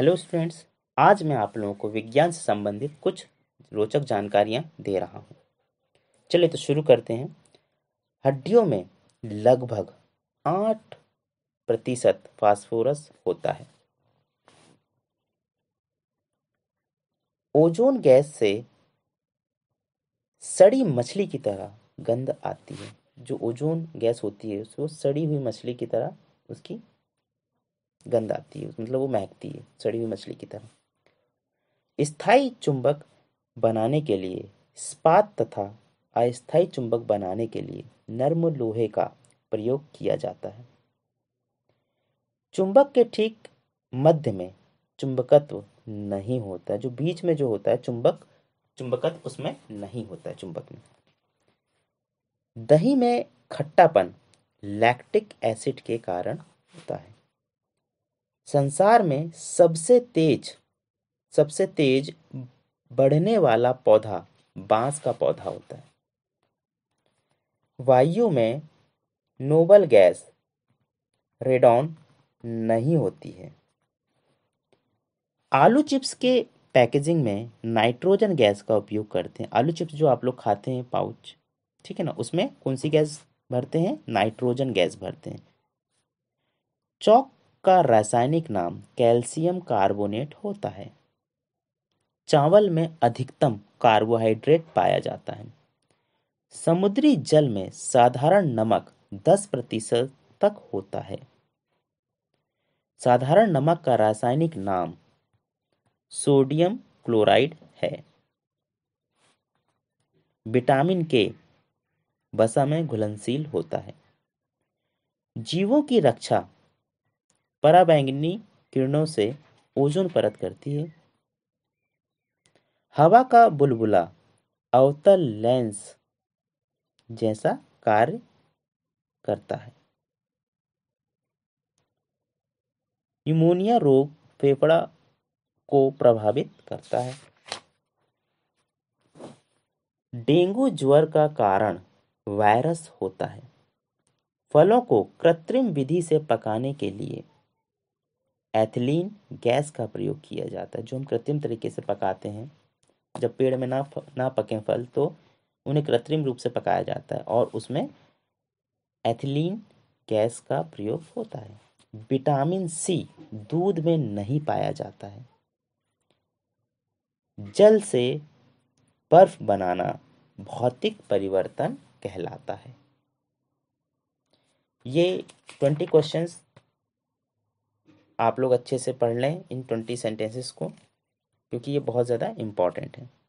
hello students आज मैं आप लोगों को विज्ञान से संबंधित कुछ रोचक जानकारियाँ दे रहा हूँ चलिए तो शुरू करते हैं हड्डियों में लगभग आठ प्रतिशत फास्फोरस होता है ओजोन गैस से सड़ी मछली की तरह गंध आती है जो ओजोन गैस होती है उसको सड़ी हुई मछली की तरह उसकी गंध आती है मतलब वो महकती है सड़ी हुई मछली की तरह स्थायी चुंबक बनाने के लिए स्पात तथा अस्थायी चुंबक बनाने के लिए नर्म लोहे का प्रयोग किया जाता है चुंबक के ठीक मध्य में चुंबकत्व नहीं होता जो बीच में जो होता है चुंबक चुंबकत्व उसमें नहीं होता है चुंबक में दही में खट्टापन लैक्टिक एसिड के कारण होता है संसार में सबसे तेज सबसे तेज बढ़ने वाला पौधा बांस का पौधा होता है वायु में नोबल गैस रेडॉन नहीं होती है आलू चिप्स के पैकेजिंग में नाइट्रोजन गैस का उपयोग करते हैं आलू चिप्स जो आप लोग खाते हैं पाउच ठीक है ना उसमें कौन सी गैस भरते हैं नाइट्रोजन गैस भरते हैं चौक का रासायनिक नाम कैल्शियम कार्बोनेट होता है चावल में अधिकतम कार्बोहाइड्रेट पाया जाता है समुद्री जल में साधारण नमक 10 प्रतिशत तक होता है साधारण नमक का रासायनिक नाम सोडियम क्लोराइड है विटामिन के वसा में घुलनशील होता है जीवों की रक्षा पराबैंगनी किरणों से ओजोन परत करती है हवा का बुलबुला अवतल लेंस जैसा कार्य करता है निमोनिया रोग फेफड़ा को प्रभावित करता है डेंगू ज्वर का कारण वायरस होता है फलों को कृत्रिम विधि से पकाने के लिए एथिलीन गैस का प्रयोग किया जाता है जो हम कृत्रिम तरीके से पकाते हैं जब पेड़ में ना ना पकें फल तो उन्हें कृत्रिम रूप से पकाया जाता है और उसमें एथिलीन गैस का प्रयोग होता है विटामिन सी दूध में नहीं पाया जाता है जल से बर्फ बनाना भौतिक परिवर्तन कहलाता है ये ट्वेंटी क्वेश्चंस आप लोग अच्छे से पढ़ लें इन ट्वेंटी सेंटेंसेस को क्योंकि ये बहुत ज़्यादा इम्पॉर्टेंट है